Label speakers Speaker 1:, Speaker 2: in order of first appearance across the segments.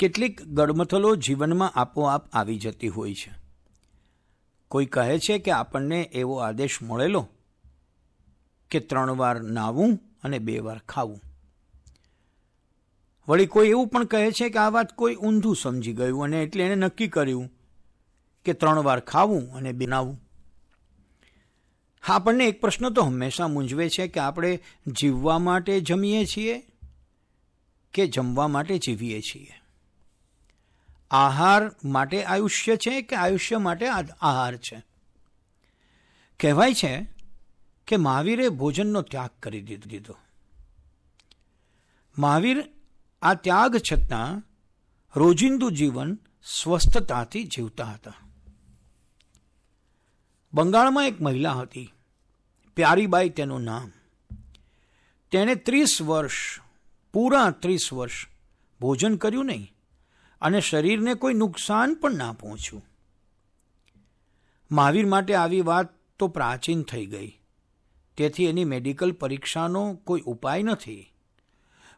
Speaker 1: કેટલીક ગડમથલો જીવનમાં આપોઆપ આવી જતી હોય છે કોઈ કહે છે કે આપણને એવો આદેશ મળેલો કે ત્રણ વાર નાહવું અને બે વાર ખાવું વળી કોઈ એવું પણ કહે છે કે આ વાત કોઈ ઊંધું સમજી ગયું અને એટલે એણે નક્કી કર્યું કે ત્રણ વાર ખાવું અને બે હા આપણને એક પ્રશ્ન તો હંમેશા મૂંઝવે છે કે આપણે જીવવા માટે જમીએ છીએ કે જમવા માટે જીવીએ છીએ આહાર માટે આયુષ્ય છે કે આયુષ્ય માટે આહાર છે કહેવાય છે કે મહાવીરે ભોજનનો ત્યાગ કરી દીધો મહાવીર આ ત્યાગ છતાં રોજિંદુ જીવન સ્વસ્થતાથી જીવતા હતા બંગાળમાં એક મહિલા હતી પ્યારીબાઈ તેનું નામ તેણે ત્રીસ વર્ષ પૂરા ત્રીસ વર્ષ ભોજન કર્યું નહીં અને શરીરને કોઈ નુકસાન પણ ના પહોંચ્યું મહાવીર માટે આવી વાત તો પ્રાચીન થઈ ગઈ તેથી એની મેડિકલ પરીક્ષાનો કોઈ ઉપાય નથી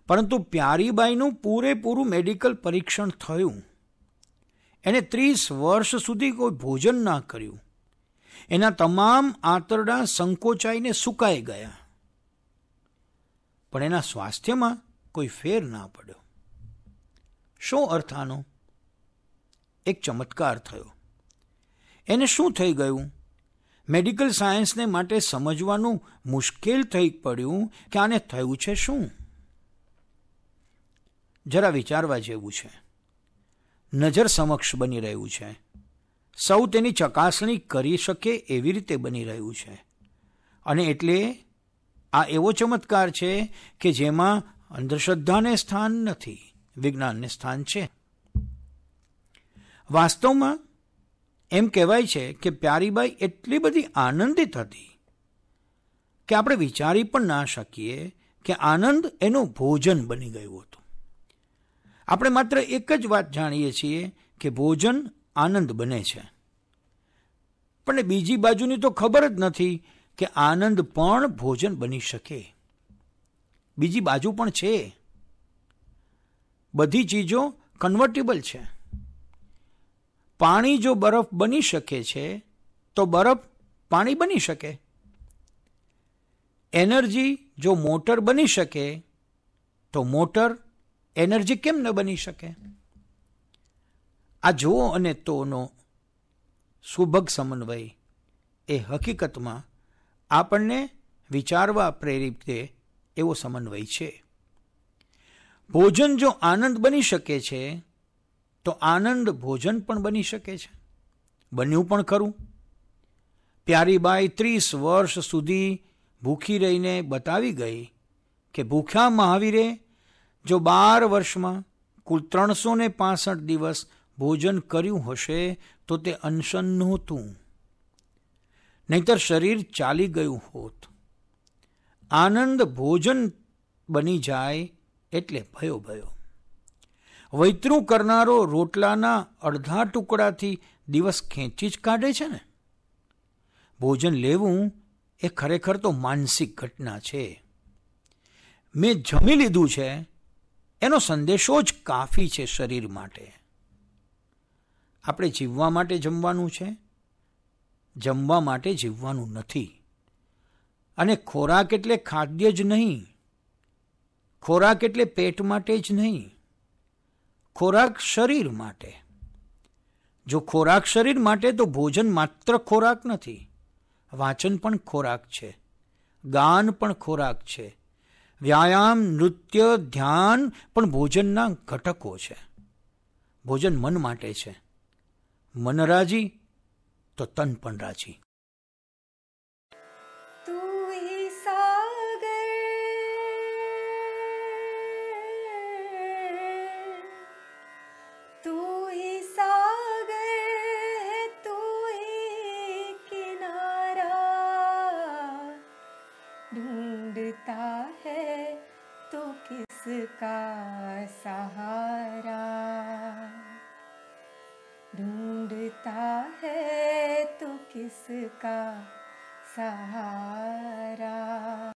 Speaker 1: પરંતુ પ્યારીબાઈનું પૂરેપૂરું મેડિકલ પરીક્ષણ થયું એણે ત્રીસ વર્ષ સુધી કોઈ ભોજન ના કર્યું એના તમામ આંતરડા સંકોચાઈને સુકાઈ ગયા પણ એના સ્વાસ્થ્યમાં કોઈ ફેર ના પડ્યો શું અર્થ આનો એક ચમત્કાર થયો એને શું થઈ ગયું મેડિકલ સાયન્સને માટે સમજવાનું મુશ્કેલ થઈ પડ્યું કે આને થયું છે શું જરા વિચારવા જેવું છે નજર સમક્ષ બની રહ્યું છે સૌ તેની ચકાસણી કરી શકે એવી રીતે બની રહ્યું છે અને એટલે આ એવો ચમત્કાર છે કે જેમાં અંધશ્રદ્ધાને સ્થાન નથી વિજ્ઞાનને સ્થાન છે વાસ્તવમાં એમ કહેવાય છે કે પ્યારીબાઈ એટલી બધી આનંદિત હતી કે આપણે વિચારી પણ ના શકીએ કે આનંદ એનું ભોજન બની ગયું હતું આપણે માત્ર એક જ વાત જાણીએ છીએ કે ભોજન આનંદ બને છે પણ બીજી બાજુની તો ખબર જ નથી કે આનંદ પણ ભોજન બની શકે બીજી બાજુ પણ છે બધી ચીજો કન્વર્ટેબલ છે પાણી જો બરફ બની શકે છે તો બરફ પાણી બની શકે એનર્જી જો મોટર બની શકે તો મોટર એનર્જી કેમ ન બની શકે આ જુઓ અને તોનો સુભગ સમન્વય એ હકીકતમાં આપણને વિચારવા પ્રેરિત દે એવો સમન્વય છે ભોજન જો આનંદ બની શકે છે તો આનંદ ભોજન પણ બની શકે છે બન્યું પણ ખરું પ્યારીબાઈ ત્રીસ વર્ષ સુધી ભૂખી રહીને બતાવી ગઈ કે ભૂખ્યા મહાવીરે જો બાર વર્ષમાં કુલ ત્રણસો ને દિવસ ભોજન કર્યું હશે તો તે અનશન નહોતું નહીતર શરીર ચાલી ગયું હોત આનંદ ભોજન બની જાય એટલે ભયો ભયો વૈતરું કરનારો રોટલાના અડધા ટુકડાથી દિવસ ખેંચી જ કાઢે છે ને ભોજન લેવું એ ખરેખર તો માનસિક ઘટના છે મેં જમી લીધું છે એનો સંદેશો જ કાફી છે શરીર માટે આપણે જીવવા માટે જમવાનું છે જમવા માટે જીવવાનું નથી અને ખોરાક એટલે ખાદ્ય જ નહીં ખોરાક એટલે પેટ માટે જ નહીં ખોરાક શરીર માટે જો ખોરાક શરીર માટે તો ભોજન માત્ર ખોરાક નથી વાંચન પણ ખોરાક છે ગાન પણ ખોરાક છે વ્યાયામ નૃત્ય ધ્યાન પણ ભોજનના ઘટકો છે ભોજન મન માટે છે मन राजी तो तन पण राजी
Speaker 2: ढूंढता है तो किसका सहारा इसका सहारा